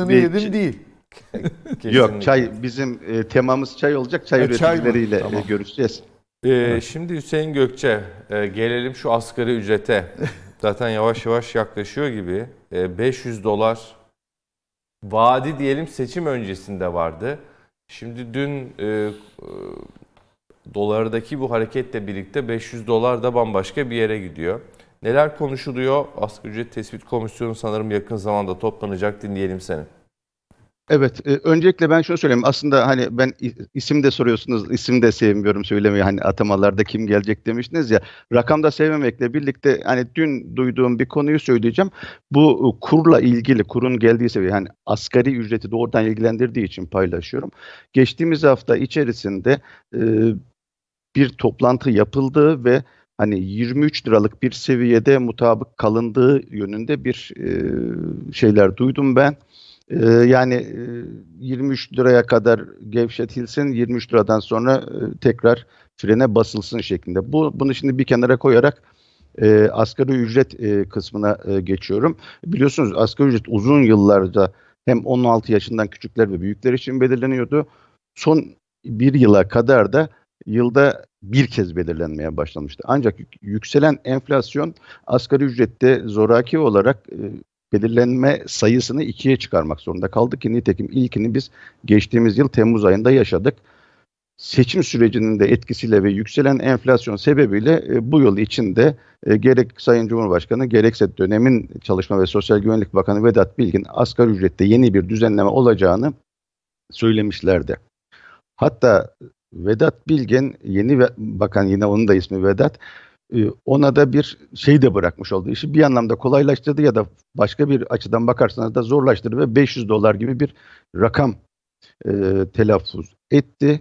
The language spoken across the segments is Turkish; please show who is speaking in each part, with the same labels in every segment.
Speaker 1: Bir- yedim
Speaker 2: değil. Yok
Speaker 1: çay bizim e, temamız çay olacak. Çay Ha, e, çay mı? üreticileriyle e, görüşeceğiz.
Speaker 2: Ee, şimdi Hüseyin Gökçe, e, gelelim şu asgari ücrete. Zaten yavaş yavaş yaklaşıyor gibi. E, 500 dolar vaadi diyelim seçim öncesinde vardı. Şimdi dün e, e, dolardaki bu hareketle birlikte 500 dolar da bambaşka bir yere gidiyor. Neler konuşuluyor? Asgari ücret tespit komisyonu sanırım yakın zamanda toplanacak. Dinleyelim seni.
Speaker 1: Evet, e, öncelikle ben şunu söyleyeyim. Aslında hani ben isim de soruyorsunuz, isim de sevmiyorum söylemeyi. Hani atamalarda kim gelecek demiştiniz ya. Rakam da sevmemekle birlikte hani dün duyduğum bir konuyu söyleyeceğim. Bu e, kurla ilgili, kurun geldiği seviye hani asgari ücreti doğrudan ilgilendirdiği için paylaşıyorum. Geçtiğimiz hafta içerisinde e, bir toplantı yapıldı ve hani 23 liralık bir seviyede mutabık kalındığı yönünde bir e, şeyler duydum ben. E, yani e, 23 liraya kadar gevşetilsin, 23 liradan sonra e, tekrar frene basılsın şeklinde. Bu bunu şimdi bir kenara koyarak e, asgari ücret e, kısmına e, geçiyorum. Biliyorsunuz asgari ücret uzun yıllarda hem 16 yaşından küçükler ve büyükler için belirleniyordu. Son bir yıla kadar da yılda bir kez belirlenmeye başlamıştı. Ancak yükselen enflasyon asgari ücrette zoraki olarak e, belirlenme sayısını ikiye çıkarmak zorunda kaldı ki nitekim ilkini biz geçtiğimiz yıl Temmuz ayında yaşadık. Seçim sürecinin de etkisiyle ve yükselen enflasyon sebebiyle e, bu yıl içinde e, gerek Sayın Cumhurbaşkanı gerekse dönemin Çalışma ve Sosyal Güvenlik Bakanı Vedat Bilgin asgari ücrette yeni bir düzenleme olacağını söylemişlerdi. Hatta Vedat Bilgen yeni bakan yine onun da ismi Vedat e, ona da bir şey de bırakmış oldu. İşi bir anlamda kolaylaştırdı ya da başka bir açıdan bakarsanız da zorlaştırdı ve 500 dolar gibi bir rakam e, telaffuz etti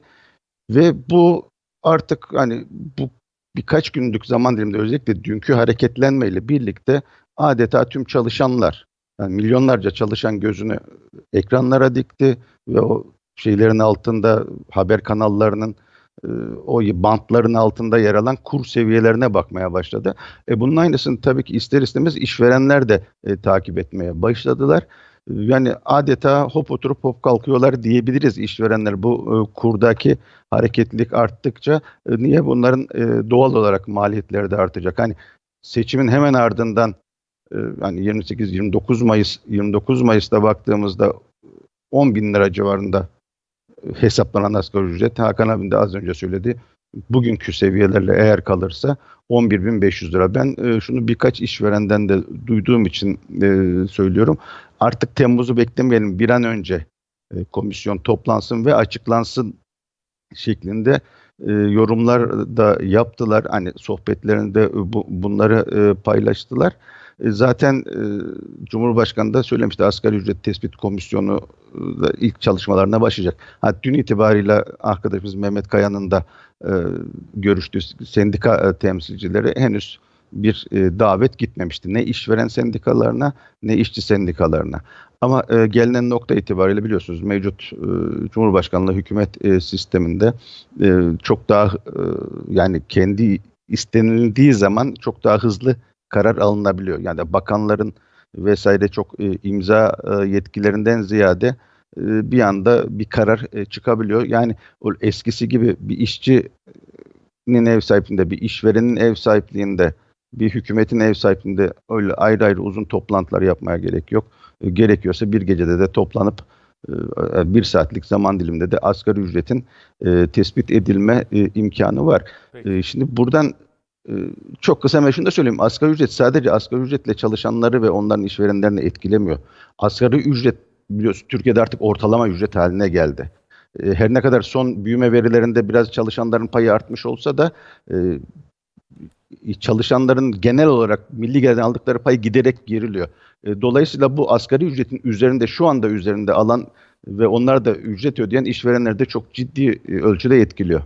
Speaker 1: ve bu artık hani bu birkaç günlük zaman diliminde özellikle dünkü hareketlenmeyle birlikte adeta tüm çalışanlar yani milyonlarca çalışan gözünü ekranlara dikti ve o şeylerin altında haber kanallarının e, o bantların altında yer alan kur seviyelerine bakmaya başladı. E bunun aynısını tabii ki ister istemez işverenler de e, takip etmeye başladılar. Yani adeta hop oturup hop kalkıyorlar diyebiliriz işverenler bu e, kurdaki hareketlilik arttıkça e, niye bunların e, doğal olarak maliyetleri de artacak. Hani seçimin hemen ardından e, 28 29 Mayıs 29 Mayıs'ta baktığımızda 10 bin lira civarında hesaplanan asgari ücret Hakan abim de az önce söyledi. Bugünkü seviyelerle eğer kalırsa 11.500 lira. Ben e, şunu birkaç işverenden de duyduğum için e, söylüyorum. Artık Temmuz'u beklemeyelim. Bir an önce e, komisyon toplansın ve açıklansın şeklinde e, yorumlar da yaptılar. Hani sohbetlerinde e, bu, bunları e, paylaştılar. E, zaten e, Cumhurbaşkanı da söylemişti asgari ücret tespit komisyonu e, da ilk çalışmalarına başlayacak. Ha, dün itibariyle arkadaşımız Mehmet Kaya'nın da e, görüştüğü sendika e, temsilcileri henüz bir e, davet gitmemişti. Ne işveren sendikalarına ne işçi sendikalarına. Ama e, gelinen nokta itibariyle biliyorsunuz mevcut e, Cumhurbaşkanlığı hükümet e, sisteminde e, çok daha e, yani kendi istenildiği zaman çok daha hızlı karar alınabiliyor. Yani bakanların vesaire çok e, imza e, yetkilerinden ziyade e, bir anda bir karar e, çıkabiliyor. Yani o eskisi gibi bir işçinin ev sahipliğinde, bir işverenin ev sahipliğinde bir hükümetin ev sahipliğinde öyle ayrı ayrı uzun toplantılar yapmaya gerek yok. E, gerekiyorsa bir gecede de toplanıp e, e, bir saatlik zaman diliminde de asgari ücretin tespit edilme imkanı var. Peki. şimdi buradan çok kısa ben şunu da söyleyeyim. Asgari ücret sadece asgari ücretle çalışanları ve onların işverenlerini etkilemiyor. Asgari ücret biliyorsun Türkiye'de artık ortalama ücret haline geldi her ne kadar son büyüme verilerinde biraz çalışanların payı artmış olsa da e, çalışanların genel olarak milli gelirden aldıkları pay giderek geriliyor. E, dolayısıyla bu asgari ücretin üzerinde şu anda üzerinde alan ve onlar da ücret ödeyen işverenleri de çok ciddi e, ölçüde etkiliyor.